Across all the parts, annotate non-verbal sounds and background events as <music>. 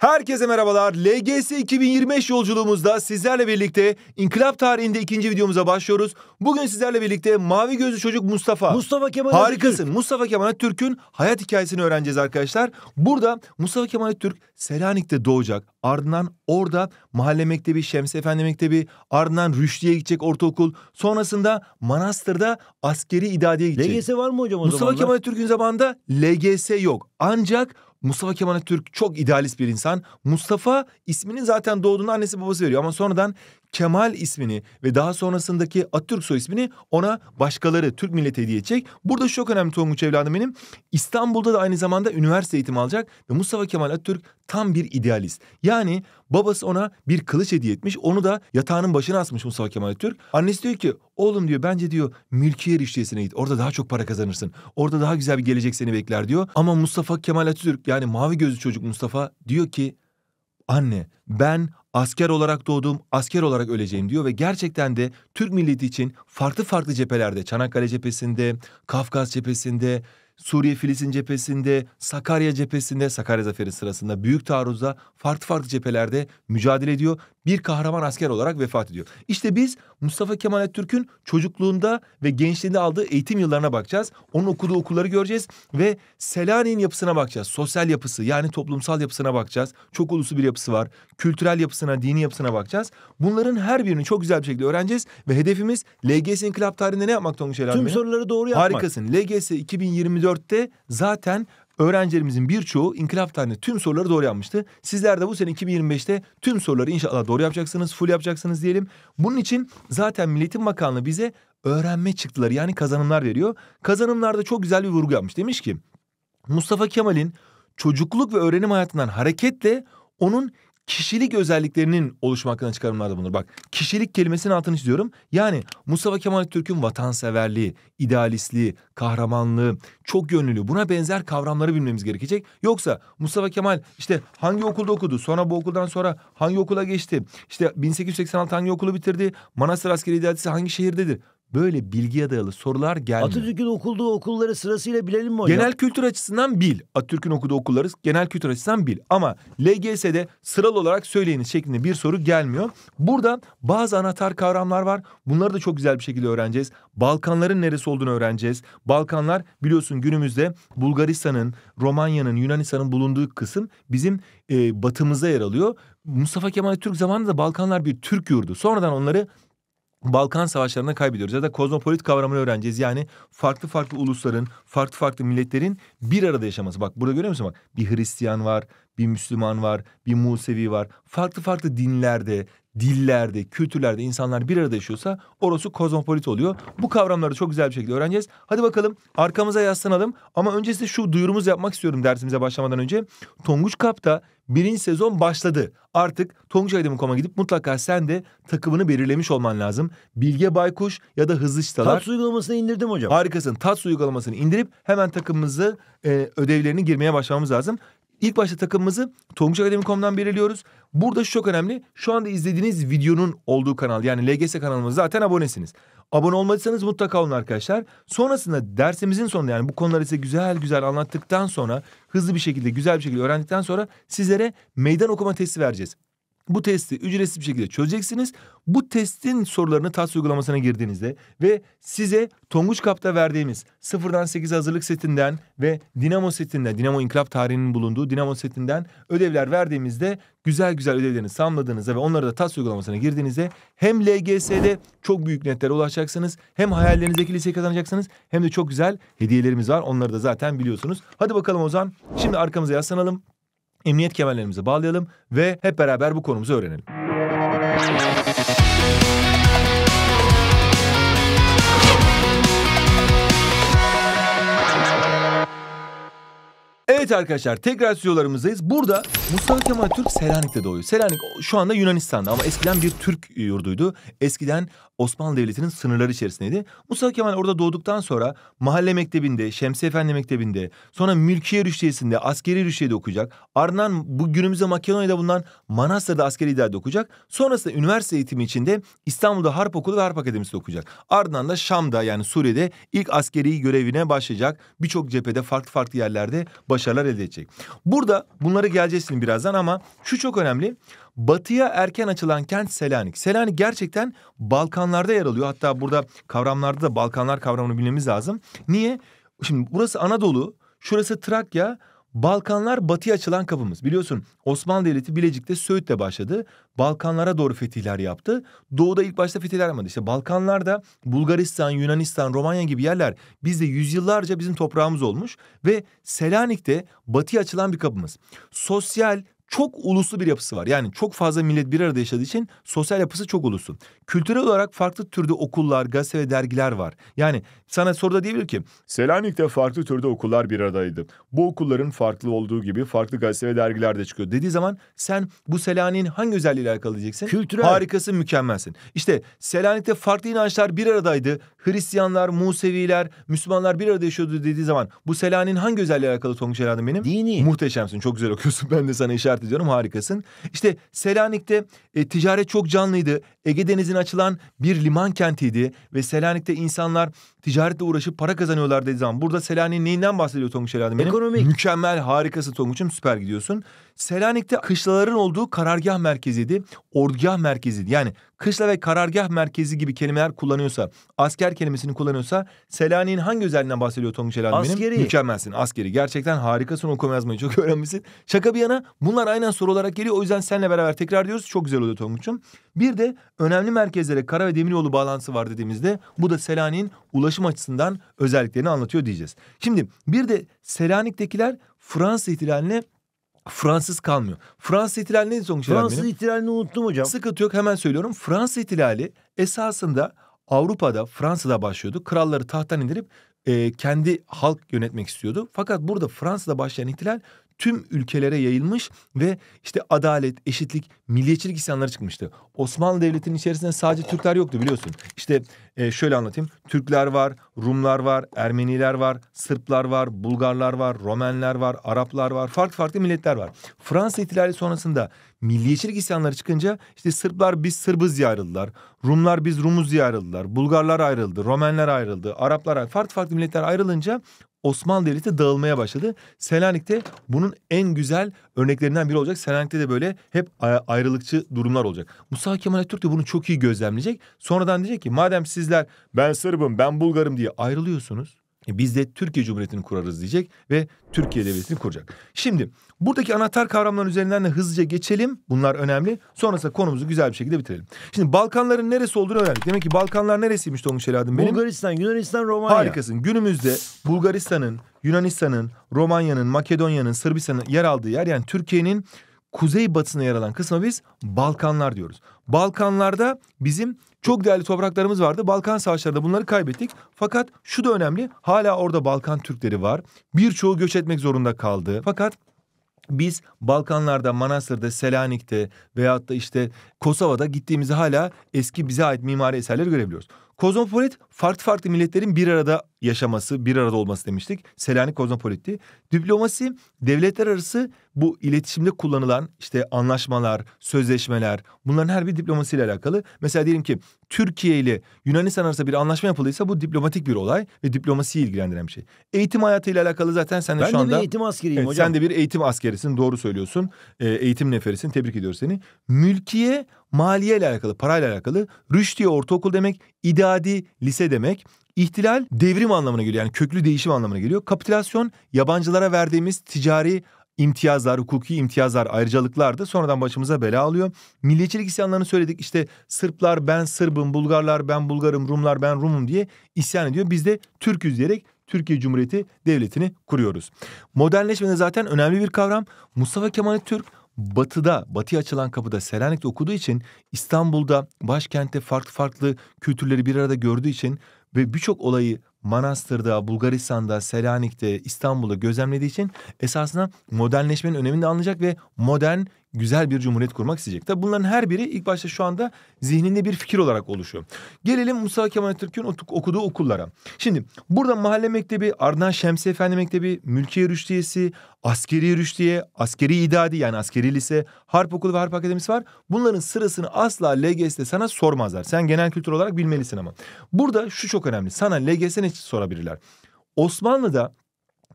Herkese merhabalar. LGS 2025 yolculuğumuzda sizlerle birlikte İnkılap tarihinde ikinci videomuza başlıyoruz. Bugün sizlerle birlikte mavi gözlü çocuk Mustafa. Mustafa Kemal Harikasın. Türk. Mustafa Kemal Türk'ün hayat hikayesini öğreneceğiz arkadaşlar. Burada Mustafa Kemal Türk Selanik'te doğacak. Ardından orada mahalle mektebi, Şems Efendi Mektebi, ardından Rüşdiye gidecek ortaokul. Sonrasında Manastır'da askeri idadeye gidecek. LGS var mı hocam o Mustafa zamanlar? Kemal Atatürk'ün zamanında LGS yok. Ancak Mustafa Kemal Atatürk çok idealist bir insan. Mustafa isminin zaten doğduğunda annesi babası veriyor ama sonradan Kemal ismini ve daha sonrasındaki Atatürk soy ismini ona başkaları Türk milleti hediye edecek. Burada çok önemli Tonguç evladım benim. İstanbul'da da aynı zamanda üniversite eğitimi alacak ve Mustafa Kemal Atatürk tam bir idealist. Yani babası ona bir kılıç hediye etmiş. Onu da yatağının başına asmış Mustafa Kemal Atatürk. Annesi diyor ki oğlum diyor bence diyor mülkiye rüştiyesine git. Orada daha çok para kazanırsın. Orada daha güzel bir gelecek seni bekler diyor. Ama Mustafa Kemal Atatürk yani mavi gözlü çocuk Mustafa diyor ki anne ben asker olarak doğdum, asker olarak öleceğim diyor ve gerçekten de Türk milleti için farklı farklı cephelerde Çanakkale cephesinde, Kafkas cephesinde, Suriye Filistin cephesinde, Sakarya cephesinde, Sakarya zaferi sırasında büyük taarruzda farklı farklı cephelerde mücadele ediyor bir kahraman asker olarak vefat ediyor. İşte biz Mustafa Kemal Atatürk'ün çocukluğunda ve gençliğinde aldığı eğitim yıllarına bakacağız. Onun okuduğu okulları göreceğiz ve Selanik'in yapısına bakacağız. Sosyal yapısı yani toplumsal yapısına bakacağız. Çok uluslu bir yapısı var. Kültürel yapısına, dini yapısına bakacağız. Bunların her birini çok güzel bir şekilde öğreneceğiz ve hedefimiz LGS İnkılap tarihinde ne yapmak Tonguç Tüm soruları doğru yapmak. Harikasın. LGS 2024'te zaten Öğrencilerimizin birçoğu inkılap tarihinde tüm soruları doğru yapmıştı. Sizler de bu sene 2025'te tüm soruları inşallah doğru yapacaksınız, full yapacaksınız diyelim. Bunun için zaten Milletin Bakanlığı bize öğrenme çıktıları yani kazanımlar veriyor. Kazanımlarda çok güzel bir vurgu yapmış. Demiş ki Mustafa Kemal'in çocukluk ve öğrenim hayatından hareketle onun kişilik özelliklerinin oluşum çıkarımlarda bulunur. Bak kişilik kelimesinin altını çiziyorum. Yani Mustafa Kemal Türk'ün vatanseverliği, idealistliği, kahramanlığı, çok yönlülüğü buna benzer kavramları bilmemiz gerekecek. Yoksa Mustafa Kemal işte hangi okulda okudu? Sonra bu okuldan sonra hangi okula geçti? İşte 1886 hangi okulu bitirdi? Manastır Askeri İdaresi hangi şehirdedir? böyle bilgiye dayalı sorular gelmiyor. Atatürk'ün okuduğu okulları sırasıyla bilelim mi hocam? Genel kültür açısından bil. Atatürk'ün okuduğu okulları genel kültür açısından bil. Ama LGS'de sıralı olarak söyleyiniz şeklinde bir soru gelmiyor. Burada bazı anahtar kavramlar var. Bunları da çok güzel bir şekilde öğreneceğiz. Balkanların neresi olduğunu öğreneceğiz. Balkanlar biliyorsun günümüzde Bulgaristan'ın, Romanya'nın, Yunanistan'ın bulunduğu kısım bizim e, batımızda yer alıyor. Mustafa Kemal Türk zamanında da Balkanlar bir Türk yurdu. Sonradan onları Balkan savaşlarına kaybediyoruz ya da kozmopolit kavramını öğreneceğiz. Yani farklı farklı ulusların, farklı farklı milletlerin bir arada yaşaması. Bak burada görüyor musun bak bir Hristiyan var, bir Müslüman var, bir Musevi var. Farklı farklı dinlerde, dillerde, kültürlerde insanlar bir arada yaşıyorsa orası kozmopolit oluyor. Bu kavramları çok güzel bir şekilde öğreneceğiz. Hadi bakalım arkamıza yaslanalım ama öncesinde şu duyurumuzu yapmak istiyorum dersimize başlamadan önce. Tonguç Kap'ta birinci sezon başladı. Artık Tonguç tonguçaydemir.com'a gidip mutlaka sen de takımını belirlemiş olman lazım. Bilge Baykuş ya da Hızlı Çıtalar. Tats uygulamasını indirdim hocam. Harikasın. Tats uygulamasını indirip hemen takımımızı e, ödevlerini girmeye başlamamız lazım. İlk başta takımımızı tonguçakademi.com'dan belirliyoruz. Burada şu çok önemli. Şu anda izlediğiniz videonun olduğu kanal yani LGS kanalımız zaten abonesiniz. Abone olmadıysanız mutlaka olun arkadaşlar. Sonrasında dersimizin sonunda yani bu konuları size güzel güzel anlattıktan sonra hızlı bir şekilde güzel bir şekilde öğrendikten sonra sizlere meydan okuma testi vereceğiz bu testi ücretsiz bir şekilde çözeceksiniz. Bu testin sorularını TAS uygulamasına girdiğinizde ve size Tonguç Kap'ta verdiğimiz sıfırdan sekiz hazırlık setinden ve Dinamo setinden, Dinamo İnkılap tarihinin bulunduğu Dinamo setinden ödevler verdiğimizde güzel güzel ödevlerini samladığınızda ve onları da TAS uygulamasına girdiğinizde hem LGS'de çok büyük netlere ulaşacaksınız, hem hayallerinizdeki liseyi kazanacaksınız, hem de çok güzel hediyelerimiz var. Onları da zaten biliyorsunuz. Hadi bakalım Ozan, şimdi arkamıza yaslanalım emniyet kemerlerimize bağlayalım ve hep beraber bu konumuzu öğrenelim. Evet arkadaşlar tekrar stüdyolarımızdayız. Burada Mustafa Kemal Türk Selanik'te doğuyor. Selanik şu anda Yunanistan'da ama eskiden bir Türk yurduydu. Eskiden Osmanlı Devleti'nin sınırları içerisindeydi. Mustafa Kemal orada doğduktan sonra mahalle mektebinde, Şemsi Efendi mektebinde, sonra mülkiye rüştiyesinde, askeri rüştiyede okuyacak. Ardından bu günümüzde Makedonya'da bulunan Manastır'da askeri idarede okuyacak. Sonrasında üniversite eğitimi içinde İstanbul'da Harp Okulu ve Harp Akademisi'de okuyacak. Ardından da Şam'da yani Suriye'de ilk askeri görevine başlayacak. Birçok cephede farklı farklı yerlerde başarılar elde edecek. Burada bunları geleceğiz birazdan ama şu çok önemli. Batıya erken açılan kent Selanik. Selanik gerçekten Balkanlarda yer alıyor. Hatta burada kavramlarda da Balkanlar kavramını bilmemiz lazım. Niye? Şimdi burası Anadolu, şurası Trakya, Balkanlar batıya açılan kapımız. Biliyorsun Osmanlı Devleti Bilecik'te Söğüt'le başladı. Balkanlara doğru fetihler yaptı. Doğu'da ilk başta fetihler yapmadı. İşte Balkanlar'da Bulgaristan, Yunanistan, Romanya gibi yerler bizde yüzyıllarca bizim toprağımız olmuş. Ve Selanik'te batıya açılan bir kapımız. Sosyal, çok uluslu bir yapısı var. Yani çok fazla millet bir arada yaşadığı için sosyal yapısı çok uluslu. Kültürel olarak farklı türde okullar, gazete ve dergiler var. Yani sana soruda diyebilir ki... Selanik'te farklı türde okullar bir aradaydı. Bu okulların farklı olduğu gibi farklı gazete ve dergiler de çıkıyor. Dediği zaman sen bu Selanik'in hangi özelliğiyle alakalı diyeceksin? Kültürel. Harikasın, mükemmelsin. İşte Selanik'te farklı inançlar bir aradaydı. Hristiyanlar, Museviler, Müslümanlar bir arada yaşıyordu dediği zaman... ...bu Selanik'in hangi özelliğiyle alakalı Tonguç Erhan'ın benim? Dini. Muhteşemsin, çok güzel okuyorsun. <laughs> Ben de sana işaret takdir ediyorum harikasın. İşte Selanik'te e, ticaret çok canlıydı. Ege Denizi'ne açılan bir liman kentiydi ve Selanik'te insanlar ticaretle uğraşıp para kazanıyorlar dediği zaman. Burada Selanik'in neyinden bahsediyor Tonguç herhalde Ekonomik. Mükemmel harikası Tonguç'um süper gidiyorsun. Selanik'te kışlaların olduğu karargah merkeziydi. Ordugah merkeziydi. Yani kışla ve karargah merkezi gibi kelimeler kullanıyorsa, asker kelimesini kullanıyorsa Selanik'in hangi özelliğinden bahsediyor Tonguç Helal Askeri. Benim? Mükemmelsin. Askeri. Gerçekten harikasın okuma yazmayı çok <laughs> öğrenmişsin. Şaka bir yana bunlar aynen soru olarak geliyor. O yüzden seninle beraber tekrar diyoruz. Çok güzel oluyor Tonguç'um. Bir de önemli merkezlere kara ve demiryolu bağlantısı var dediğimizde bu da Selanik'in ulaşım açısından özelliklerini anlatıyor diyeceğiz. Şimdi bir de Selanik'tekiler Fransa ihtilaline Fransız kalmıyor. Fransız ihtilali neydi sonuç Fransız benim? ihtilalini unuttum hocam. Sıkıntı yok hemen söylüyorum. Fransız ihtilali esasında Avrupa'da Fransa'da başlıyordu. Kralları tahttan indirip e, kendi halk yönetmek istiyordu. Fakat burada Fransa'da başlayan ihtilal tüm ülkelere yayılmış ve işte adalet, eşitlik, milliyetçilik isyanları çıkmıştı. Osmanlı Devleti'nin içerisinde sadece Türkler yoktu biliyorsun. İşte e, şöyle anlatayım. Türkler var, Rumlar var, Ermeniler var, Sırplar var, Bulgarlar var, Romenler var, Araplar var. Farklı farklı milletler var. Fransa ihtilali sonrasında milliyetçilik isyanları çıkınca işte Sırplar biz Sırbız ayrıldılar. Rumlar biz Rumuz ayrıldılar. Bulgarlar ayrıldı, Romenler ayrıldı, Araplar ayrıldı. Farklı farklı milletler ayrılınca Osmanlı Devleti dağılmaya başladı. Selanik'te bunun en güzel örneklerinden biri olacak. Selanik'te de böyle hep e, ayrılıkçı durumlar olacak. Musa Kemal Atatürk de bunu çok iyi gözlemleyecek. Sonradan diyecek ki madem sizler ben Sırbım ben Bulgarım diye ayrılıyorsunuz. E, biz de Türkiye Cumhuriyeti'ni kurarız diyecek ve Türkiye Devleti'ni kuracak. Şimdi buradaki anahtar kavramların üzerinden de hızlıca geçelim. Bunlar önemli. Sonrasında konumuzu güzel bir şekilde bitirelim. Şimdi Balkanların neresi olduğunu öğrendik. Demek ki Balkanlar neresiymiş Tonguç Eladım Bulgaristan, Yunanistan, Romanya. Harikasın. Günümüzde Bulgaristan'ın, Yunanistan'ın, Romanya'nın, Makedonya'nın, Sırbistan'ın yer aldığı yer yani Türkiye'nin kuzey batısına yer alan kısma biz Balkanlar diyoruz. Balkanlarda bizim çok değerli topraklarımız vardı. Balkan savaşlarında bunları kaybettik. Fakat şu da önemli. Hala orada Balkan Türkleri var. Birçoğu göç etmek zorunda kaldı. Fakat biz Balkanlarda, Manastır'da, Selanik'te veyahut da işte Kosova'da gittiğimizde hala eski bize ait mimari eserleri görebiliyoruz. Kozmopolit farklı farklı milletlerin bir arada yaşaması, bir arada olması demiştik. Selanik kozmopolitti. Diplomasi devletler arası bu iletişimde kullanılan işte anlaşmalar, sözleşmeler bunların her bir diplomasiyle alakalı. Mesela diyelim ki Türkiye ile Yunanistan arasında bir anlaşma yapıldıysa bu diplomatik bir olay ve diplomasiyi ilgilendiren bir şey. Eğitim hayatıyla alakalı zaten sen de ben şu de anda... Ben de bir eğitim askeriyim evet, hocam. Sen de bir eğitim askerisin doğru söylüyorsun. E, eğitim neferisin tebrik ediyorum seni. Mülkiye maliye ile alakalı parayla alakalı. Rüştiye ortaokul demek, idadi lise demek. İhtilal devrim anlamına geliyor yani köklü değişim anlamına geliyor. Kapitülasyon yabancılara verdiğimiz ticari imtiyazlar, hukuki imtiyazlar, ayrıcalıklar da sonradan başımıza bela alıyor. Milliyetçilik isyanlarını söyledik. işte Sırplar ben Sırbım, Bulgarlar ben Bulgarım, Rumlar ben Rumum diye isyan ediyor. Biz de Türküz diyerek Türkiye Cumhuriyeti Devleti'ni kuruyoruz. Modernleşme de zaten önemli bir kavram. Mustafa Kemal Türk batıda, batıya açılan kapıda Selanik'te okuduğu için İstanbul'da, başkentte farklı farklı kültürleri bir arada gördüğü için ve birçok olayı Manastır'da, Bulgaristan'da, Selanik'te, İstanbul'da gözlemlediği için esasında modernleşmenin önemini de anlayacak ve modern güzel bir cumhuriyet kurmak isteyecek. Tabi bunların her biri ilk başta şu anda zihninde bir fikir olarak oluşuyor. Gelelim Musa Kemal Atatürk'ün okuduğu okullara. Şimdi burada mahalle mektebi, ardından Şemsi Efendi Mektebi, Mülkiye Rüştiyesi, Askeri Rüştiye, Askeri İdadi yani Askeri Lise, Harp Okulu ve Harp Akademisi var. Bunların sırasını asla LGS'de sana sormazlar. Sen genel kültür olarak bilmelisin ama. Burada şu çok önemli. Sana LGS ne sorabilirler? Osmanlı'da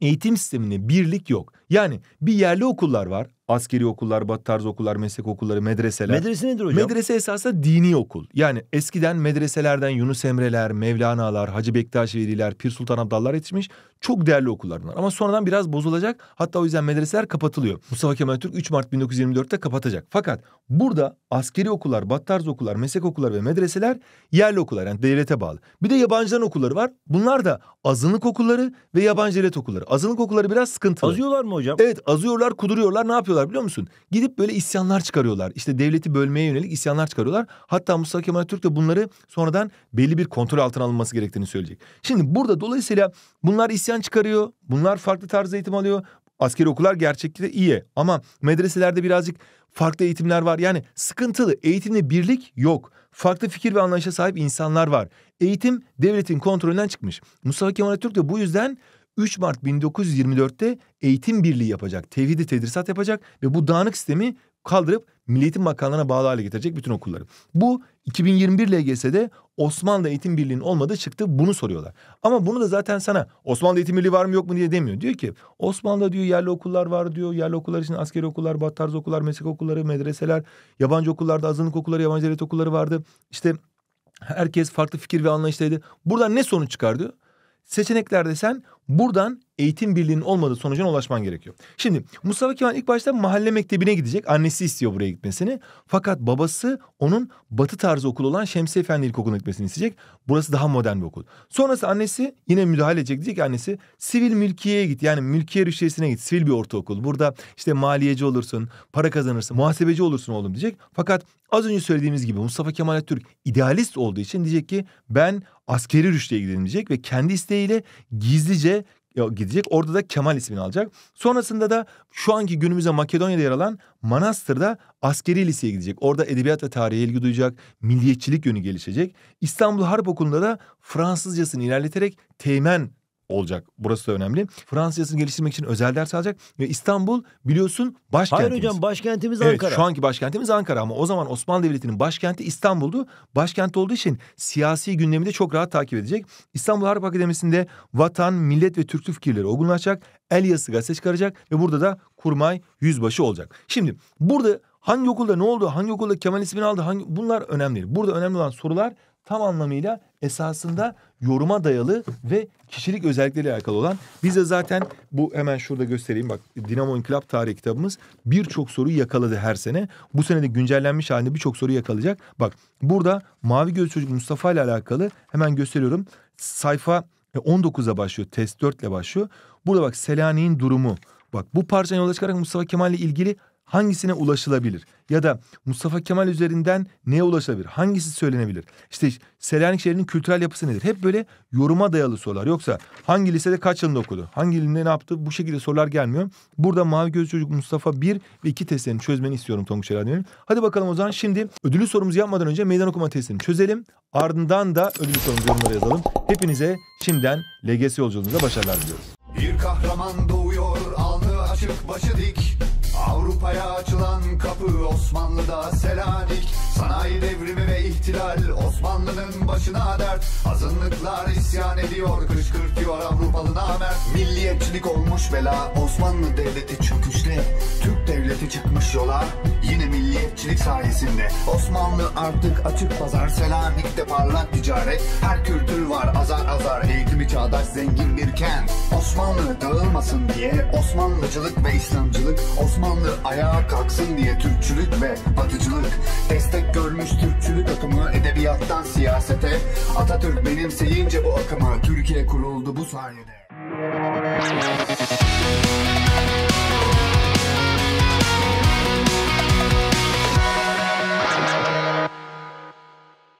eğitim sisteminde birlik yok. Yani bir yerli okullar var askeri okullar, bat tarz okullar, meslek okulları, medreseler. Medrese nedir hocam? Medrese esasında dini okul. Yani eskiden medreselerden Yunus Emre'ler, Mevlana'lar, Hacı Bektaş Veli'ler, Pir Sultan Abdallar yetişmiş. Çok değerli okullar bunlar. Ama sonradan biraz bozulacak. Hatta o yüzden medreseler kapatılıyor. Mustafa Kemal Türk 3 Mart 1924'te kapatacak. Fakat burada askeri okullar, bat tarz okullar, meslek okulları ve medreseler yerli okullar. Yani devlete bağlı. Bir de yabancıların okulları var. Bunlar da azınlık okulları ve yabancı devlet okulları. Azınlık okulları biraz sıkıntılı. Azıyorlar mı hocam? Evet azıyorlar, kuduruyorlar. Ne yapıyorlar? yapıyorlar biliyor musun? Gidip böyle isyanlar çıkarıyorlar. İşte devleti bölmeye yönelik isyanlar çıkarıyorlar. Hatta Mustafa Kemal Türk de bunları sonradan belli bir kontrol altına alınması gerektiğini söyleyecek. Şimdi burada dolayısıyla bunlar isyan çıkarıyor. Bunlar farklı tarz eğitim alıyor. Askeri okullar gerçekte iyi ama medreselerde birazcık farklı eğitimler var. Yani sıkıntılı. Eğitimde birlik yok. Farklı fikir ve anlayışa sahip insanlar var. Eğitim devletin kontrolünden çıkmış. Mustafa Kemal Türk de bu yüzden 3 Mart 1924'te eğitim birliği yapacak. Tevhidi tedrisat yapacak ve bu dağınık sistemi kaldırıp Milliyetin Bakanlığı'na bağlı hale getirecek bütün okulları. Bu 2021 LGS'de Osmanlı Eğitim Birliği'nin olmadığı çıktı bunu soruyorlar. Ama bunu da zaten sana Osmanlı Eğitim Birliği var mı yok mu diye demiyor. Diyor ki Osmanlı'da diyor yerli okullar var diyor. Yerli okullar için askeri okullar, bat okullar, meslek okulları, medreseler, yabancı okullarda azınlık okulları, yabancı devlet okulları vardı. İşte herkes farklı fikir ve anlayıştaydı. Buradan ne sonuç çıkar diyor? Seçeneklerde sen Buradan eğitim birliğinin olmadığı sonucuna ulaşman gerekiyor. Şimdi Mustafa Kemal ilk başta mahalle mektebine gidecek. Annesi istiyor buraya gitmesini. Fakat babası onun batı tarzı okul olan Şemsi Efendi İlkokulu'na gitmesini isteyecek. Burası daha modern bir okul. Sonrası annesi yine müdahale edecek. Diyecek ki annesi sivil mülkiyeye git. Yani mülkiye rüştesine git. Sivil bir ortaokul. Burada işte maliyeci olursun, para kazanırsın, muhasebeci olursun oğlum diyecek. Fakat az önce söylediğimiz gibi Mustafa Kemal Atatürk idealist olduğu için diyecek ki ben askeri rüşteye gidelim diyecek ve kendi isteğiyle gizlice gidecek. Orada da Kemal ismini alacak. Sonrasında da şu anki günümüzde Makedonya'da yer alan Manastır'da askeri liseye gidecek. Orada edebiyat ve tarihe ilgi duyacak. Milliyetçilik yönü gelişecek. İstanbul Harp Okulu'nda da Fransızcasını ilerleterek teğmen olacak. Burası da önemli. Fransızcasını geliştirmek için özel ders alacak ve İstanbul biliyorsun başkentimiz. Hayır hocam başkentimiz Ankara. Evet şu anki başkentimiz Ankara ama o zaman Osmanlı Devleti'nin başkenti İstanbul'du. Başkent olduğu için siyasi gündemi de çok rahat takip edecek. İstanbul Harp Akademisi'nde vatan, millet ve türk fikirleri olgunlaşacak. Elyası gazete çıkaracak ve burada da kurmay yüzbaşı olacak. Şimdi burada hangi okulda ne oldu, hangi okulda Kemal ismini aldı, hangi... bunlar önemli değil. Burada önemli olan sorular tam anlamıyla esasında yoruma dayalı ve kişilik özellikleriyle alakalı olan. Biz de zaten bu hemen şurada göstereyim bak Dinamo İnkılap Tarihi kitabımız birçok soruyu yakaladı her sene. Bu sene de güncellenmiş halinde birçok soru yakalayacak. Bak burada Mavi Göz Çocuk Mustafa ile alakalı hemen gösteriyorum. Sayfa 19'a e, başlıyor. Test 4 ile başlıyor. Burada bak Selanik'in durumu. Bak bu parçanın yola çıkarak Mustafa Kemal ile ilgili hangisine ulaşılabilir? Ya da Mustafa Kemal üzerinden neye ulaşılabilir? Hangisi söylenebilir? İşte Selanik şehrinin kültürel yapısı nedir? Hep böyle yoruma dayalı sorular. Yoksa hangi lisede kaç yılında okudu? Hangi ilinde ne yaptı? Bu şekilde sorular gelmiyor. Burada Mavi Göz Çocuk Mustafa 1 ve 2 testlerini çözmeni istiyorum Tonguç Erhan'ın. Hadi bakalım o zaman şimdi ödülü sorumuzu yapmadan önce meydan okuma testini çözelim. Ardından da ödülü sorumuzu yorumlara yazalım. Hepinize şimdiden LGS yolculuğunuza başarılar diliyoruz. Bir kahraman doğuyor, alnı açık, başı dik. Avrupa'ya açılan kapı Osmanlı'da Selanik Sanayi devrimi ve ihtilal Osmanlı'nın başına dert Azınlıklar isyan ediyor Kışkırtıyor Avrupalı namert Milliyetçilik olmuş bela Osmanlı devleti çöküşte Türk devleti çıkmış yola Yine milliyetçilik sayesinde Osmanlı artık açık pazar Selanik'te parlak ticaret Her kültür var azar azar eğitim gibi çağdaş zengin bir kent Osmanlı dağılmasın diye Osmanlıcılık ve İslamcılık Osmanlı ayağa kalksın diye Türkçülük ve Batıcılık Destek görmüş Türkçülük akımı edebiyattan siyasete Atatürk benimseyince bu akıma Türkiye kuruldu bu sayede